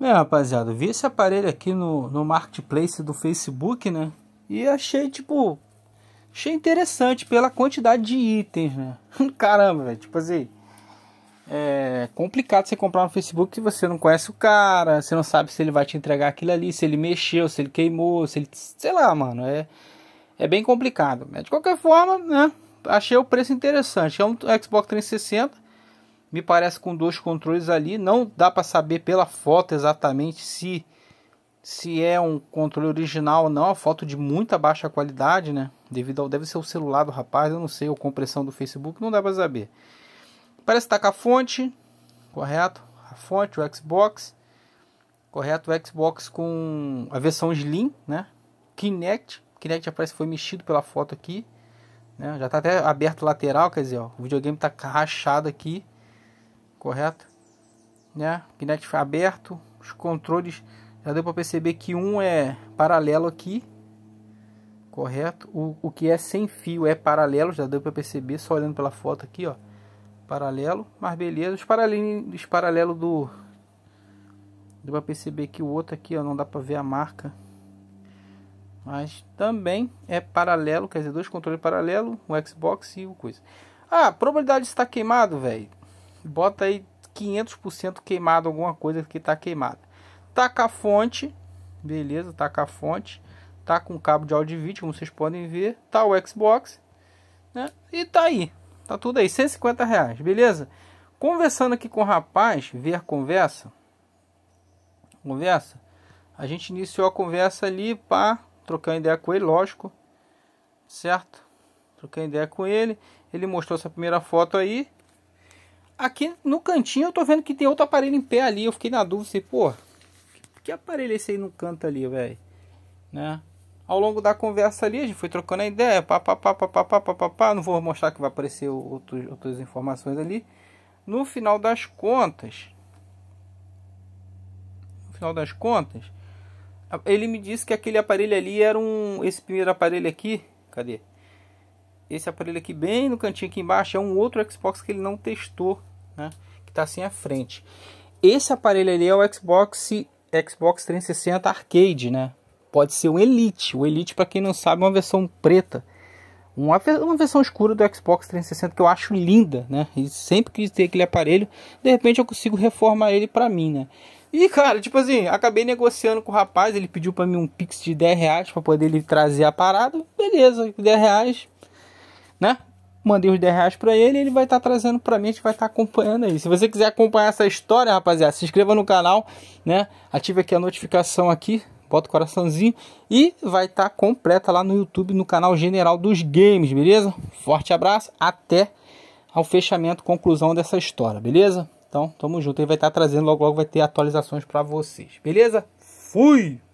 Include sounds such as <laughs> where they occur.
Bem, é, rapaziada, vi esse aparelho aqui no, no marketplace do Facebook, né? E achei, tipo, achei interessante pela quantidade de itens, né? <laughs> Caramba, velho, tipo assim, é complicado você comprar no Facebook que você não conhece o cara, você não sabe se ele vai te entregar aquilo ali, se ele mexeu, se ele queimou, se ele, sei lá, mano, é, é bem complicado. Mas de qualquer forma, né? Achei o preço interessante. É um Xbox 360 me parece com dois controles ali, não dá para saber pela foto exatamente se se é um controle original ou não, a foto de muita baixa qualidade, né? Devido ao deve ser o celular do rapaz, eu não sei, ou compressão do Facebook, não dá para saber. Parece estar tá com a fonte, correto? A fonte, o Xbox, correto? O Xbox com a versão Slim, né? Kinect, Kinect já parece que foi mexido pela foto aqui, né? Já está até aberto lateral, quer dizer, ó, o videogame está rachado aqui correto? Né? Kinect foi aberto, os controles já deu para perceber que um é paralelo aqui, correto? O, o que é sem fio é paralelo, já deu para perceber só olhando pela foto aqui, ó. Paralelo, mas beleza. Os paralelos, paralelo do deu para perceber que o outro aqui, ó, não dá para ver a marca. Mas também é paralelo, quer dizer, dois controles paralelo, o Xbox e o coisa. Ah, probabilidade de estar queimado, velho. Bota aí 500% queimado alguma coisa que tá queimada. Taca a fonte, beleza, taca a fonte. Tá com cabo de áudio e vídeo, como vocês podem ver. Tá o Xbox, né? E tá aí, tá tudo aí, 150 reais, beleza? Conversando aqui com o rapaz, ver conversa, conversa, a gente iniciou a conversa ali, pá, trocar ideia com ele, lógico, certo? Troquei ideia com ele, ele mostrou essa primeira foto aí, Aqui no cantinho eu tô vendo que tem outro aparelho em pé ali. Eu fiquei na dúvida, assim, pô, que aparelho é esse aí no canto ali, velho? Né? Ao longo da conversa ali, a gente foi trocando a ideia, pá, pá, pá, pá, pá, pá, pá, pá, pá. Não vou mostrar que vai aparecer outras informações ali. No final das contas, no final das contas, ele me disse que aquele aparelho ali era um, esse primeiro aparelho aqui, cadê? Esse aparelho aqui bem no cantinho aqui embaixo é um outro Xbox que ele não testou né? Que está assim à frente. Esse aparelho ali é o Xbox Xbox 360 Arcade, né? Pode ser o Elite. O Elite, para quem não sabe, é uma versão preta. Uma, uma versão escura do Xbox 360 que eu acho linda, né? E sempre quis ter aquele aparelho. De repente eu consigo reformar ele para mim, né? E cara, tipo assim, acabei negociando com o rapaz. Ele pediu para mim um pix de 10 reais para poder ele trazer a parada. Beleza, 10 reais, né? mandei os 10 reais pra ele ele vai estar tá trazendo pra mim, a gente vai estar tá acompanhando aí. Se você quiser acompanhar essa história, rapaziada, se inscreva no canal, né? Ative aqui a notificação aqui, bota o coraçãozinho e vai estar tá completa lá no YouTube, no canal General dos Games, beleza? Forte abraço, até ao fechamento, conclusão dessa história, beleza? Então, tamo junto, ele vai estar tá trazendo, logo logo vai ter atualizações para vocês, beleza? Fui!